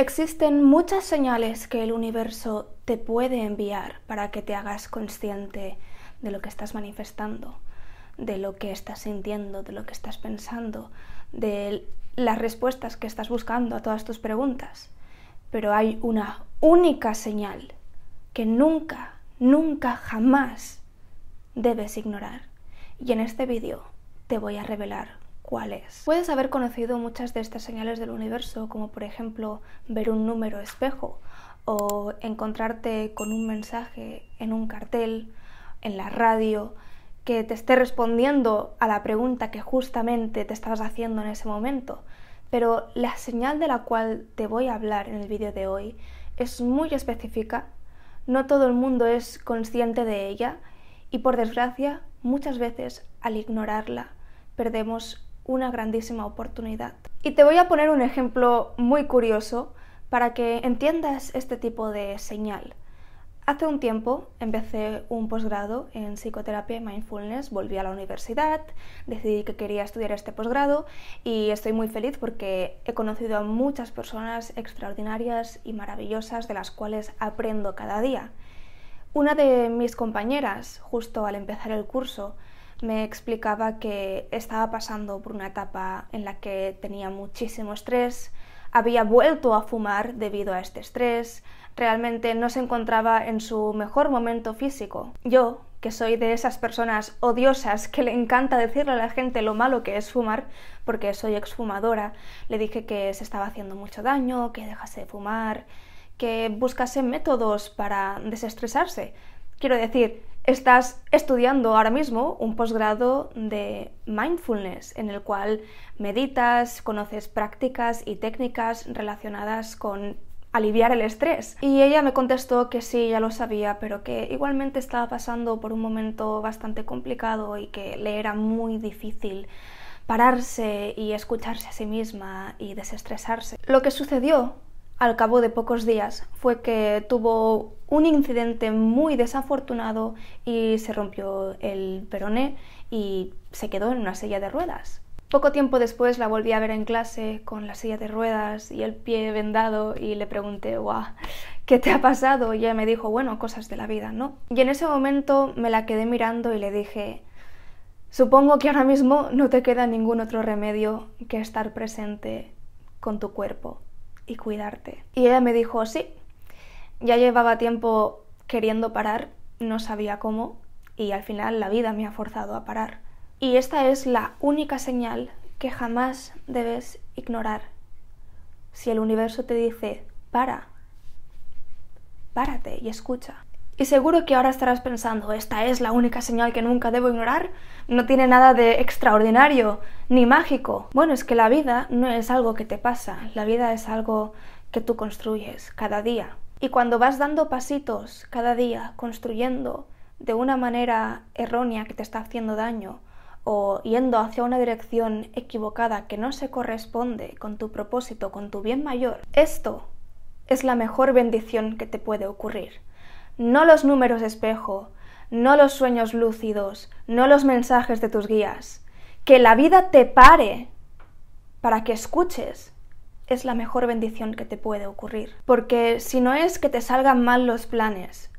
Existen muchas señales que el universo te puede enviar para que te hagas consciente de lo que estás manifestando, de lo que estás sintiendo, de lo que estás pensando, de las respuestas que estás buscando a todas tus preguntas. Pero hay una única señal que nunca, nunca, jamás debes ignorar. Y en este vídeo te voy a revelar cuál es. Puedes haber conocido muchas de estas señales del universo, como por ejemplo ver un número espejo o encontrarte con un mensaje en un cartel, en la radio, que te esté respondiendo a la pregunta que justamente te estabas haciendo en ese momento. Pero la señal de la cual te voy a hablar en el vídeo de hoy es muy específica, no todo el mundo es consciente de ella y por desgracia muchas veces al ignorarla perdemos una grandísima oportunidad. Y te voy a poner un ejemplo muy curioso para que entiendas este tipo de señal. Hace un tiempo empecé un posgrado en psicoterapia mindfulness, volví a la universidad, decidí que quería estudiar este posgrado y estoy muy feliz porque he conocido a muchas personas extraordinarias y maravillosas de las cuales aprendo cada día. Una de mis compañeras, justo al empezar el curso, me explicaba que estaba pasando por una etapa en la que tenía muchísimo estrés, había vuelto a fumar debido a este estrés, realmente no se encontraba en su mejor momento físico. Yo, que soy de esas personas odiosas que le encanta decirle a la gente lo malo que es fumar, porque soy exfumadora, le dije que se estaba haciendo mucho daño, que dejase de fumar, que buscase métodos para desestresarse. Quiero decir, Estás estudiando ahora mismo un posgrado de mindfulness en el cual meditas, conoces prácticas y técnicas relacionadas con aliviar el estrés. Y ella me contestó que sí, ya lo sabía, pero que igualmente estaba pasando por un momento bastante complicado y que le era muy difícil pararse y escucharse a sí misma y desestresarse. Lo que sucedió al cabo de pocos días fue que tuvo un incidente muy desafortunado y se rompió el peroné y se quedó en una silla de ruedas. Poco tiempo después la volví a ver en clase con la silla de ruedas y el pie vendado y le pregunté, guau, ¿qué te ha pasado? Y ella me dijo, bueno, cosas de la vida, ¿no? Y en ese momento me la quedé mirando y le dije, supongo que ahora mismo no te queda ningún otro remedio que estar presente con tu cuerpo y cuidarte. Y ella me dijo, sí, ya llevaba tiempo queriendo parar, no sabía cómo, y al final la vida me ha forzado a parar. Y esta es la única señal que jamás debes ignorar. Si el universo te dice, para, párate y escucha. Y seguro que ahora estarás pensando, esta es la única señal que nunca debo ignorar. No tiene nada de extraordinario ni mágico. Bueno, es que la vida no es algo que te pasa, la vida es algo que tú construyes cada día. Y cuando vas dando pasitos cada día, construyendo de una manera errónea que te está haciendo daño, o yendo hacia una dirección equivocada que no se corresponde con tu propósito, con tu bien mayor, esto es la mejor bendición que te puede ocurrir no los números espejo, no los sueños lúcidos, no los mensajes de tus guías. Que la vida te pare para que escuches es la mejor bendición que te puede ocurrir. Porque si no es que te salgan mal los planes,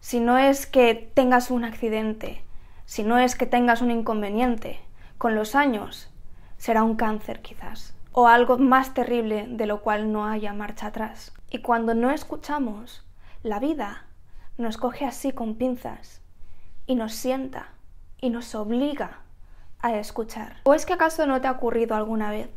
si no es que tengas un accidente, si no es que tengas un inconveniente, con los años será un cáncer quizás, o algo más terrible de lo cual no haya marcha atrás. Y cuando no escuchamos, la vida nos coge así con pinzas y nos sienta y nos obliga a escuchar. ¿O es que acaso no te ha ocurrido alguna vez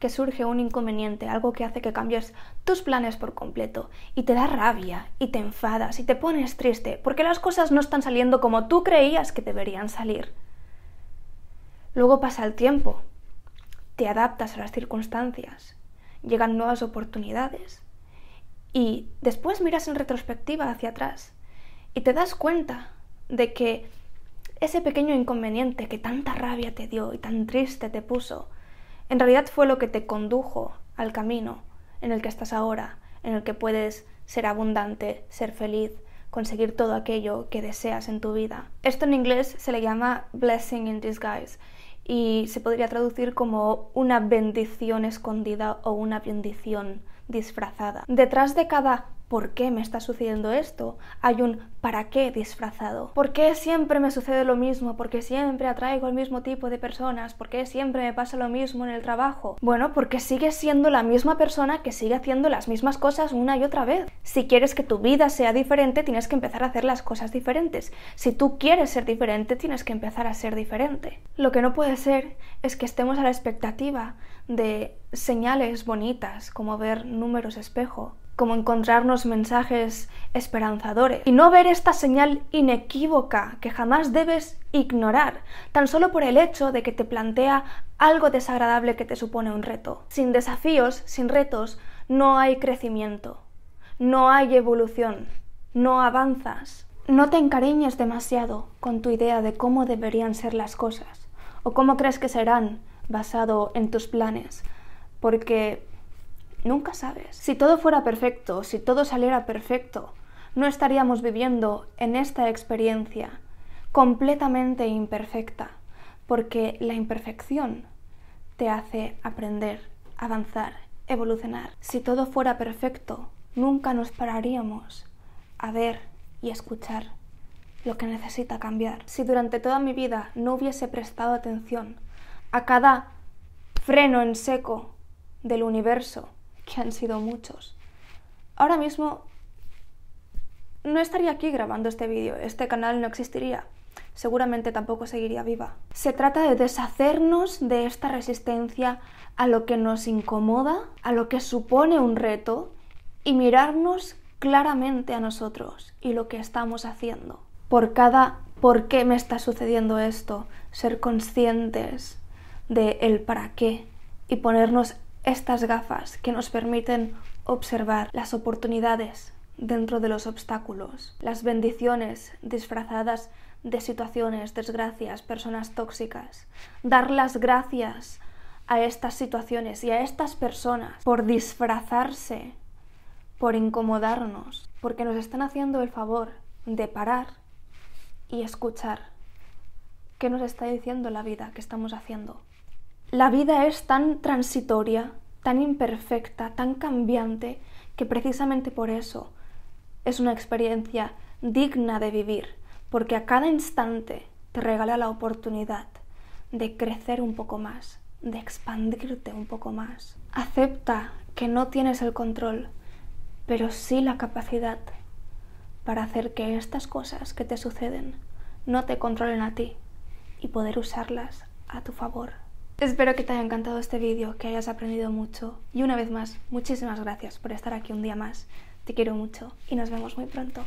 que surge un inconveniente, algo que hace que cambies tus planes por completo y te da rabia y te enfadas y te pones triste porque las cosas no están saliendo como tú creías que deberían salir? Luego pasa el tiempo, te adaptas a las circunstancias, llegan nuevas oportunidades y después miras en retrospectiva hacia atrás y te das cuenta de que ese pequeño inconveniente que tanta rabia te dio y tan triste te puso, en realidad fue lo que te condujo al camino en el que estás ahora, en el que puedes ser abundante, ser feliz, conseguir todo aquello que deseas en tu vida. Esto en inglés se le llama blessing in disguise y se podría traducir como una bendición escondida o una bendición disfrazada. Detrás de cada ¿por qué me está sucediendo esto? Hay un ¿para qué disfrazado? ¿Por qué siempre me sucede lo mismo? ¿Por qué siempre atraigo al mismo tipo de personas? ¿Por qué siempre me pasa lo mismo en el trabajo? Bueno, porque sigues siendo la misma persona que sigue haciendo las mismas cosas una y otra vez. Si quieres que tu vida sea diferente, tienes que empezar a hacer las cosas diferentes. Si tú quieres ser diferente, tienes que empezar a ser diferente. Lo que no puede ser es que estemos a la expectativa de señales bonitas, como ver números espejo, como encontrarnos mensajes esperanzadores y no ver esta señal inequívoca que jamás debes ignorar, tan solo por el hecho de que te plantea algo desagradable que te supone un reto. Sin desafíos, sin retos, no hay crecimiento, no hay evolución, no avanzas. No te encariñes demasiado con tu idea de cómo deberían ser las cosas o cómo crees que serán basado en tus planes, porque Nunca sabes. Si todo fuera perfecto, si todo saliera perfecto, no estaríamos viviendo en esta experiencia completamente imperfecta, porque la imperfección te hace aprender, avanzar, evolucionar. Si todo fuera perfecto, nunca nos pararíamos a ver y escuchar lo que necesita cambiar. Si durante toda mi vida no hubiese prestado atención a cada freno en seco del universo que han sido muchos. Ahora mismo no estaría aquí grabando este vídeo, este canal no existiría, seguramente tampoco seguiría viva. Se trata de deshacernos de esta resistencia a lo que nos incomoda, a lo que supone un reto y mirarnos claramente a nosotros y lo que estamos haciendo. Por cada por qué me está sucediendo esto, ser conscientes de el para qué y ponernos estas gafas que nos permiten observar las oportunidades dentro de los obstáculos, las bendiciones disfrazadas de situaciones, desgracias, personas tóxicas, dar las gracias a estas situaciones y a estas personas por disfrazarse, por incomodarnos, porque nos están haciendo el favor de parar y escuchar qué nos está diciendo la vida que estamos haciendo la vida es tan transitoria, tan imperfecta, tan cambiante, que precisamente por eso es una experiencia digna de vivir, porque a cada instante te regala la oportunidad de crecer un poco más, de expandirte un poco más. Acepta que no tienes el control, pero sí la capacidad para hacer que estas cosas que te suceden no te controlen a ti y poder usarlas a tu favor. Espero que te haya encantado este vídeo, que hayas aprendido mucho y una vez más, muchísimas gracias por estar aquí un día más. Te quiero mucho y nos vemos muy pronto.